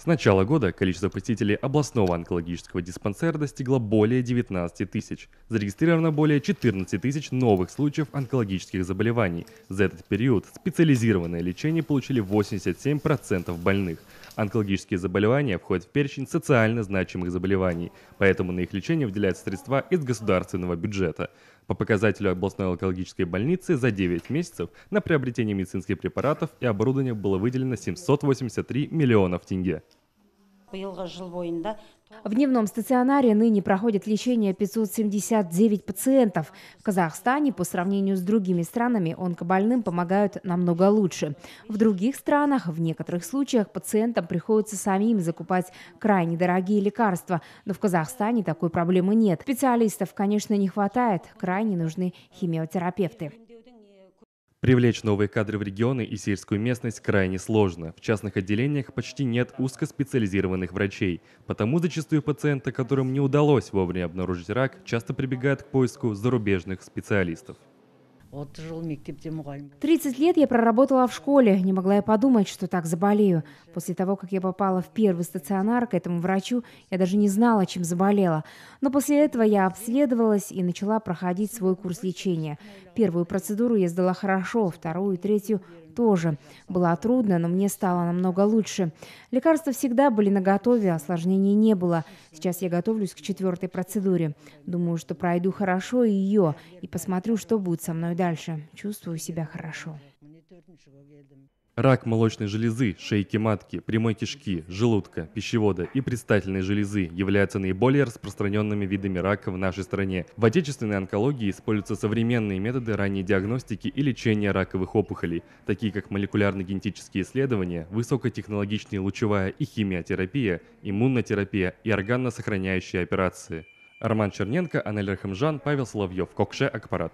С начала года количество посетителей областного онкологического диспансера достигло более 19 тысяч. Зарегистрировано более 14 тысяч новых случаев онкологических заболеваний. За этот период специализированное лечение получили 87% больных – Онкологические заболевания входят в перечень социально значимых заболеваний, поэтому на их лечение выделяются средства из государственного бюджета. По показателю областной онкологической больницы за 9 месяцев на приобретение медицинских препаратов и оборудования было выделено 783 миллионов тенге. В дневном стационаре ныне проходит лечение 579 пациентов. В Казахстане по сравнению с другими странами онкобольным помогают намного лучше. В других странах в некоторых случаях пациентам приходится самим закупать крайне дорогие лекарства. Но в Казахстане такой проблемы нет. Специалистов, конечно, не хватает. Крайне нужны химиотерапевты. Привлечь новые кадры в регионы и сельскую местность крайне сложно. В частных отделениях почти нет узкоспециализированных врачей, потому зачастую пациенты, которым не удалось вовремя обнаружить рак, часто прибегают к поиску зарубежных специалистов. 30 лет я проработала в школе. Не могла я подумать, что так заболею. После того, как я попала в первый стационар к этому врачу, я даже не знала, чем заболела. Но после этого я обследовалась и начала проходить свой курс лечения. Первую процедуру я сдала хорошо, вторую и третью тоже была трудно, но мне стало намного лучше. Лекарства всегда были на готове, осложнений не было. Сейчас я готовлюсь к четвертой процедуре. Думаю, что пройду хорошо ее и посмотрю, что будет со мной дальше. Чувствую себя хорошо. Рак молочной железы, шейки матки, прямой кишки, желудка, пищевода и предстательной железы являются наиболее распространенными видами рака в нашей стране. В отечественной онкологии используются современные методы ранней диагностики и лечения раковых опухолей, такие как молекулярно-генетические исследования, высокотехнологичная лучевая и химиотерапия, иммунотерапия и органно-сохраняющие операции. Арман Черненко, Анель Рахамжан, Павел Соловьев, Кокше Акпарат.